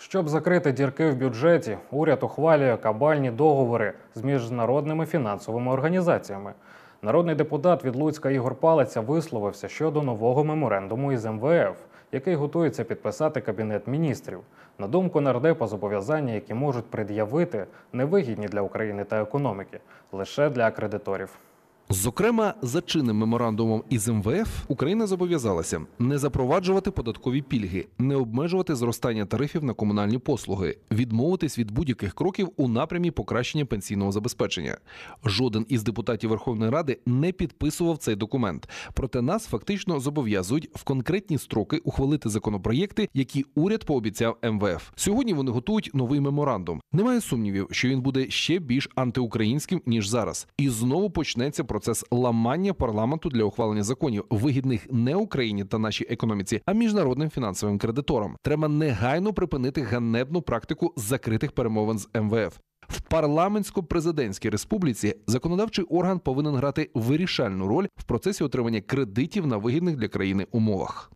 Щоб закрити дірки в бюджеті, уряд ухвалює кабальні договори з міжнародними фінансовими організаціями. Народний депутат від Луцька Ігор Палиця висловився щодо нового меморандуму із МВФ, який готується підписати Кабінет міністрів. На думку нардепа, зобов'язання, які можуть пред'явити, невигідні для України та економіки лише для акредиторів. Зокрема, за чинним меморандумом із МВФ Україна зобов'язалася не запроваджувати податкові пільги, не обмежувати зростання тарифів на комунальні послуги, відмовитись від будь-яких кроків у напрямі покращення пенсійного забезпечення. Жоден із депутатів Верховної Ради не підписував цей документ, проте нас фактично зобов'язують в конкретні строки ухвалити законопроєкти, які уряд пообіцяв МВФ. Сьогодні вони готують новий меморандум. Немає сумнівів, що він буде ще більш антиукраїнським ніж зараз, і знову почнеться про процес ламання парламенту для ухвалення законів, вигідних не Україні та нашій економіці, а міжнародним фінансовим кредиторам. Треба негайно припинити ганебну практику закритих перемовин з МВФ. В парламентсько-президентській республіці законодавчий орган повинен грати вирішальну роль в процесі отримання кредитів на вигідних для країни умовах.